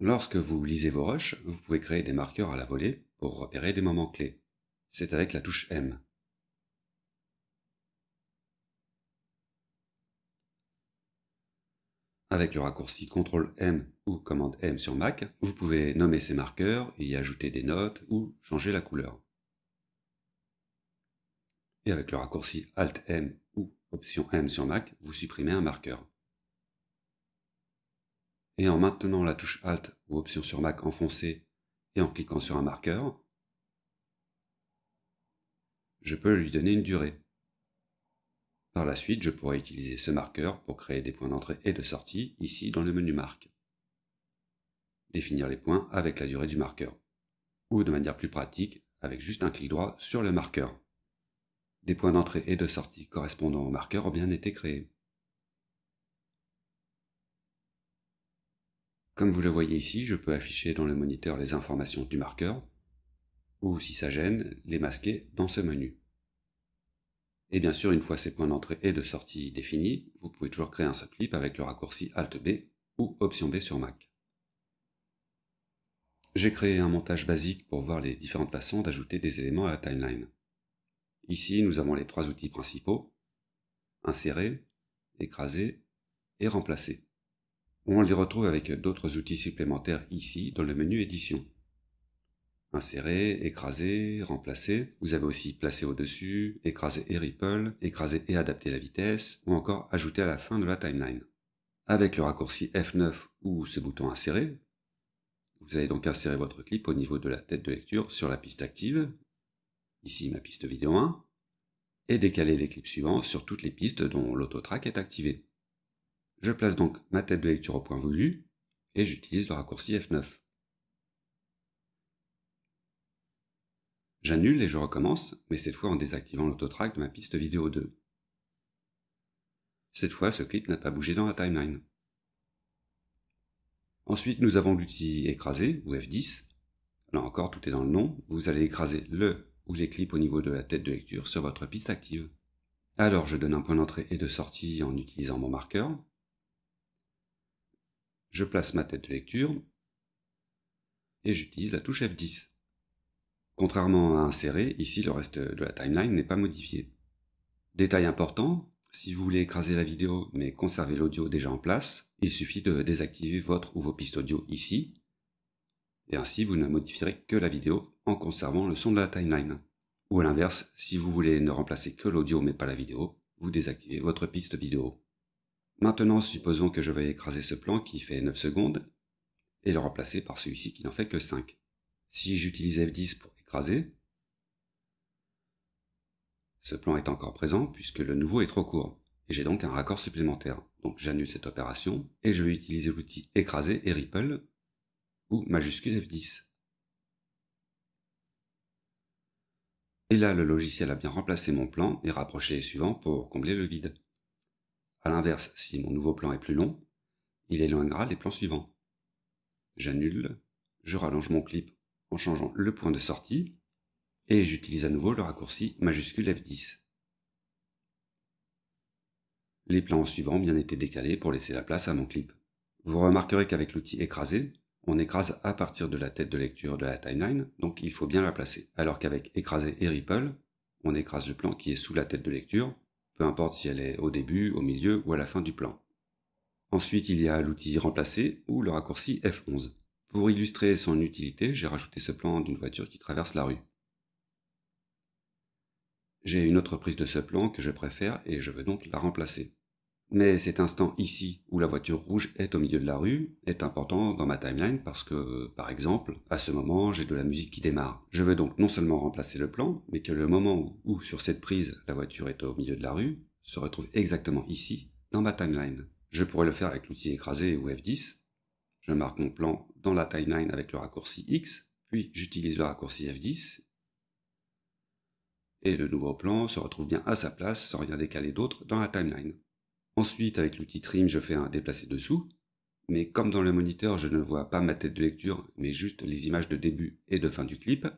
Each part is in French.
Lorsque vous lisez vos rushs, vous pouvez créer des marqueurs à la volée pour repérer des moments clés. C'est avec la touche M. Avec le raccourci CTRL M ou commande M sur Mac, vous pouvez nommer ces marqueurs, y ajouter des notes ou changer la couleur. Et avec le raccourci Alt M ou option M sur Mac, vous supprimez un marqueur et en maintenant la touche Alt ou Option sur Mac enfoncée et en cliquant sur un marqueur, je peux lui donner une durée. Par la suite, je pourrais utiliser ce marqueur pour créer des points d'entrée et de sortie ici dans le menu Marque. Définir les points avec la durée du marqueur. Ou de manière plus pratique, avec juste un clic droit sur le marqueur. Des points d'entrée et de sortie correspondant au marqueur ont bien été créés. Comme vous le voyez ici, je peux afficher dans le moniteur les informations du marqueur, ou si ça gêne, les masquer dans ce menu. Et bien sûr, une fois ces points d'entrée et de sortie définis, vous pouvez toujours créer un subclip avec le raccourci Alt-B ou Option B sur Mac. J'ai créé un montage basique pour voir les différentes façons d'ajouter des éléments à la timeline. Ici, nous avons les trois outils principaux, insérer, écraser et remplacer on les retrouve avec d'autres outils supplémentaires ici dans le menu Édition. Insérer, écraser, remplacer. Vous avez aussi placer au-dessus, écraser et ripple, écraser et adapter la vitesse, ou encore ajouter à la fin de la timeline. Avec le raccourci F9 ou ce bouton insérer, vous allez donc insérer votre clip au niveau de la tête de lecture sur la piste active, ici ma piste vidéo 1, et décaler les clips suivants sur toutes les pistes dont l'autotrack est activé. Je place donc ma tête de lecture au point voulu et j'utilise le raccourci F9. J'annule et je recommence, mais cette fois en désactivant l'autotrack de ma piste vidéo 2. Cette fois, ce clip n'a pas bougé dans la timeline. Ensuite, nous avons l'outil écraser, ou F10. Là encore, tout est dans le nom. Vous allez écraser le ou les clips au niveau de la tête de lecture sur votre piste active. Alors, je donne un point d'entrée et de sortie en utilisant mon marqueur je place ma tête de lecture et j'utilise la touche F10. Contrairement à insérer, ici le reste de la timeline n'est pas modifié. Détail important, si vous voulez écraser la vidéo mais conserver l'audio déjà en place, il suffit de désactiver votre ou vos pistes audio ici, et ainsi vous ne modifierez que la vidéo en conservant le son de la timeline. Ou à l'inverse, si vous voulez ne remplacer que l'audio mais pas la vidéo, vous désactivez votre piste vidéo. Maintenant, supposons que je vais écraser ce plan qui fait 9 secondes et le remplacer par celui-ci qui n'en fait que 5. Si j'utilise F10 pour écraser, ce plan est encore présent puisque le nouveau est trop court et j'ai donc un raccord supplémentaire. Donc j'annule cette opération et je vais utiliser l'outil écraser et ripple ou majuscule F10. Et là, le logiciel a bien remplacé mon plan et rapproché les suivants pour combler le vide. A l'inverse, si mon nouveau plan est plus long, il éloignera les plans suivants. J'annule, je rallonge mon clip en changeant le point de sortie, et j'utilise à nouveau le raccourci majuscule F10. Les plans suivants ont bien été décalés pour laisser la place à mon clip. Vous remarquerez qu'avec l'outil écraser, on écrase à partir de la tête de lecture de la timeline, donc il faut bien la placer. Alors qu'avec écraser et ripple, on écrase le plan qui est sous la tête de lecture, peu importe si elle est au début, au milieu ou à la fin du plan. Ensuite, il y a l'outil remplacer ou le raccourci F11. Pour illustrer son utilité, j'ai rajouté ce plan d'une voiture qui traverse la rue. J'ai une autre prise de ce plan que je préfère et je veux donc la remplacer. Mais cet instant ici, où la voiture rouge est au milieu de la rue, est important dans ma timeline parce que, par exemple, à ce moment, j'ai de la musique qui démarre. Je veux donc non seulement remplacer le plan, mais que le moment où, sur cette prise, la voiture est au milieu de la rue, se retrouve exactement ici, dans ma timeline. Je pourrais le faire avec l'outil écrasé ou F10. Je marque mon plan dans la timeline avec le raccourci X, puis j'utilise le raccourci F10 et le nouveau plan se retrouve bien à sa place sans rien décaler d'autre dans la timeline. Ensuite, avec l'outil Trim, je fais un déplacer dessous. Mais comme dans le moniteur, je ne vois pas ma tête de lecture, mais juste les images de début et de fin du clip,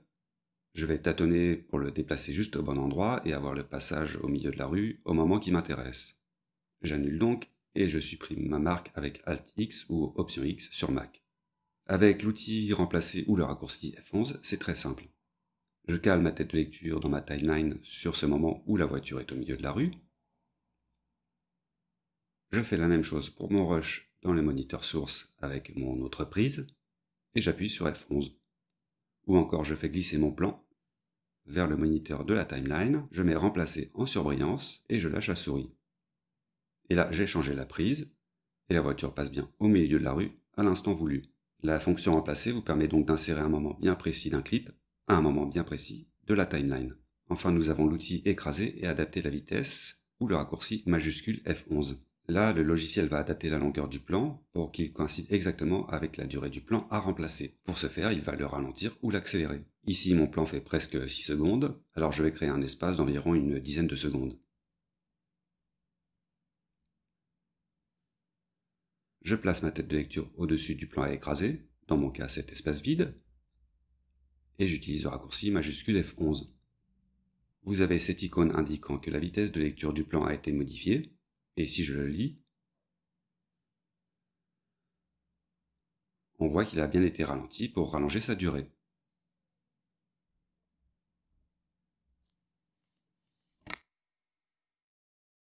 je vais tâtonner pour le déplacer juste au bon endroit et avoir le passage au milieu de la rue au moment qui m'intéresse. J'annule donc et je supprime ma marque avec Alt X ou Option X sur Mac. Avec l'outil remplacer ou le raccourci F11, c'est très simple. Je cale ma tête de lecture dans ma timeline sur ce moment où la voiture est au milieu de la rue, je fais la même chose pour mon rush dans le moniteur source avec mon autre prise et j'appuie sur F11. Ou encore je fais glisser mon plan vers le moniteur de la timeline, je mets remplacer en surbrillance et je lâche la souris. Et là j'ai changé la prise et la voiture passe bien au milieu de la rue à l'instant voulu. La fonction remplacer vous permet donc d'insérer un moment bien précis d'un clip à un moment bien précis de la timeline. Enfin nous avons l'outil écraser et adapter la vitesse ou le raccourci majuscule F11. Là, le logiciel va adapter la longueur du plan pour qu'il coïncide exactement avec la durée du plan à remplacer. Pour ce faire, il va le ralentir ou l'accélérer. Ici, mon plan fait presque 6 secondes, alors je vais créer un espace d'environ une dizaine de secondes. Je place ma tête de lecture au-dessus du plan à écraser, dans mon cas cet espace vide, et j'utilise le raccourci majuscule F11. Vous avez cette icône indiquant que la vitesse de lecture du plan a été modifiée, et si je le lis, on voit qu'il a bien été ralenti pour rallonger sa durée.